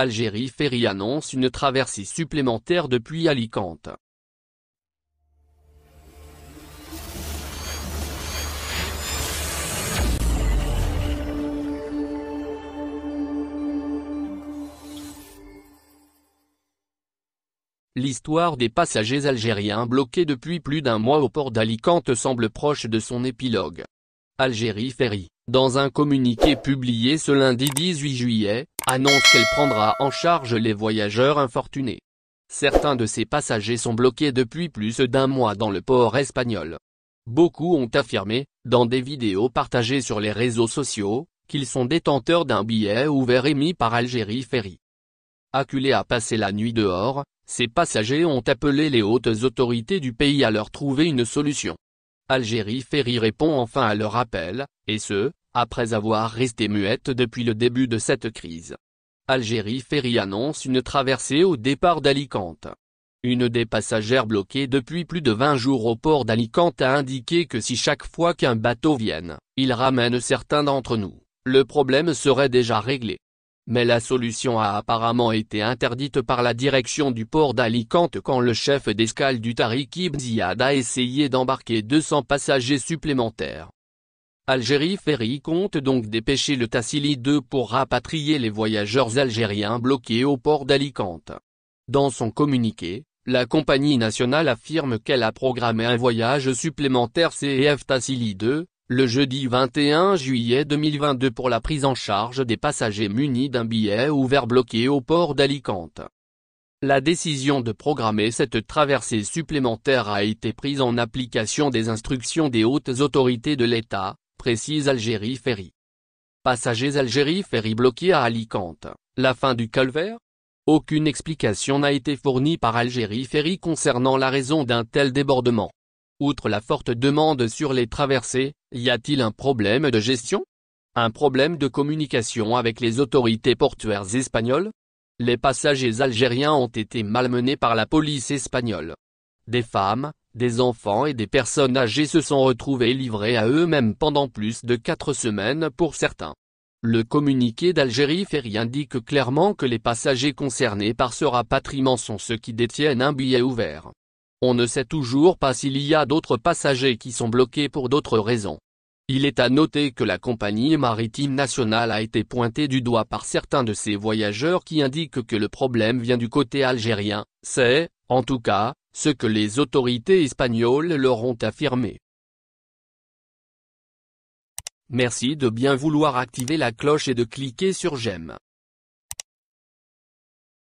Algérie Ferry annonce une traversée supplémentaire depuis Alicante. L'histoire des passagers algériens bloqués depuis plus d'un mois au port d'Alicante semble proche de son épilogue. Algérie Ferry, dans un communiqué publié ce lundi 18 juillet, annonce qu'elle prendra en charge les voyageurs infortunés. Certains de ces passagers sont bloqués depuis plus d'un mois dans le port espagnol. Beaucoup ont affirmé, dans des vidéos partagées sur les réseaux sociaux, qu'ils sont détenteurs d'un billet ouvert émis par Algérie Ferry. Acculés à passer la nuit dehors, ces passagers ont appelé les hautes autorités du pays à leur trouver une solution. Algérie Ferry répond enfin à leur appel, et ce, après avoir resté muette depuis le début de cette crise. Algérie Ferry annonce une traversée au départ d'Alicante. Une des passagères bloquées depuis plus de 20 jours au port d'Alicante a indiqué que si chaque fois qu'un bateau vienne, il ramène certains d'entre nous, le problème serait déjà réglé. Mais la solution a apparemment été interdite par la direction du port d'Alicante quand le chef d'escale du Tariq Ibn Ziyad a essayé d'embarquer 200 passagers supplémentaires. Algérie Ferry compte donc dépêcher le Tassili 2 pour rapatrier les voyageurs algériens bloqués au port d'Alicante. Dans son communiqué, la compagnie nationale affirme qu'elle a programmé un voyage supplémentaire CEF Tassili 2, le jeudi 21 juillet 2022 pour la prise en charge des passagers munis d'un billet ouvert bloqué au port d'Alicante. La décision de programmer cette traversée supplémentaire a été prise en application des instructions des hautes autorités de l'État, précise Algérie Ferry. Passagers Algérie Ferry bloqués à Alicante, la fin du calvaire Aucune explication n'a été fournie par Algérie Ferry concernant la raison d'un tel débordement. Outre la forte demande sur les traversées, y a-t-il un problème de gestion Un problème de communication avec les autorités portuaires espagnoles Les passagers algériens ont été malmenés par la police espagnole. Des femmes, des enfants et des personnes âgées se sont retrouvés livrés à eux-mêmes pendant plus de quatre semaines pour certains. Le communiqué d'Algérie Ferry indique clairement que les passagers concernés par ce rapatriement sont ceux qui détiennent un billet ouvert. On ne sait toujours pas s'il y a d'autres passagers qui sont bloqués pour d'autres raisons. Il est à noter que la compagnie maritime nationale a été pointée du doigt par certains de ses voyageurs qui indiquent que le problème vient du côté algérien, c'est, en tout cas, ce que les autorités espagnoles leur ont affirmé. Merci de bien vouloir activer la cloche et de cliquer sur j'aime.